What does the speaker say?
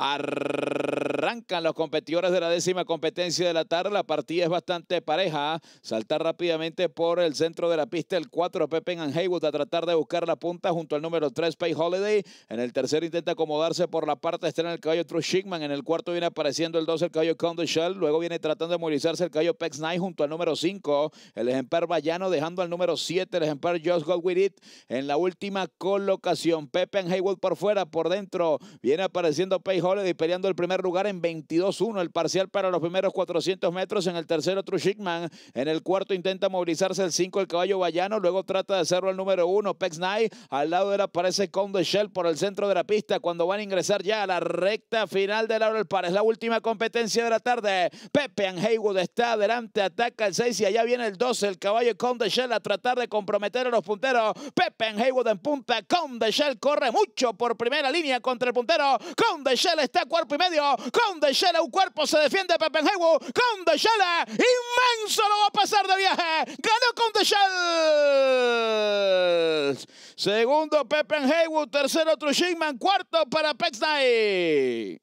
Arr- Arrancan los competidores de la décima competencia de la tarde. La partida es bastante pareja. Saltar rápidamente por el centro de la pista el 4 Pepe and Haywood a tratar de buscar la punta junto al número 3 Pay Holiday. En el tercero intenta acomodarse por la parte externa el caballo True Shigman. En el cuarto viene apareciendo el 2 el caballo Count Shell. Luego viene tratando de movilizarse el caballo Pex Knight junto al número 5. El ejemplar Bayano dejando al número 7 el ejemplar Just Go With It. En la última colocación Pepe and Haywood por fuera, por dentro. Viene apareciendo Pay Holiday peleando el primer lugar en 22-1 el parcial para los primeros 400 metros. En el tercero, Trushikman. En el cuarto intenta movilizarse el 5, el caballo Bayano. Luego trata de hacerlo el número 1, Pexnay. Al lado de él aparece Conde Shell por el centro de la pista cuando van a ingresar ya a la recta final del Laurel para Es la última competencia de la tarde. Pepe Haywood está adelante, ataca el 6 y allá viene el 12, el caballo Conde Shell a tratar de comprometer a los punteros. Pepe Haywood en punta, Conde Shell corre mucho por primera línea contra el puntero. Conde Shell está cuerpo y medio. Conde Shela, un cuerpo se defiende Pepe Con Conde Shela, inmenso lo va a pasar de viaje. Ganó Conde Shell. Segundo haywood tercero Trushingman, cuarto para Night.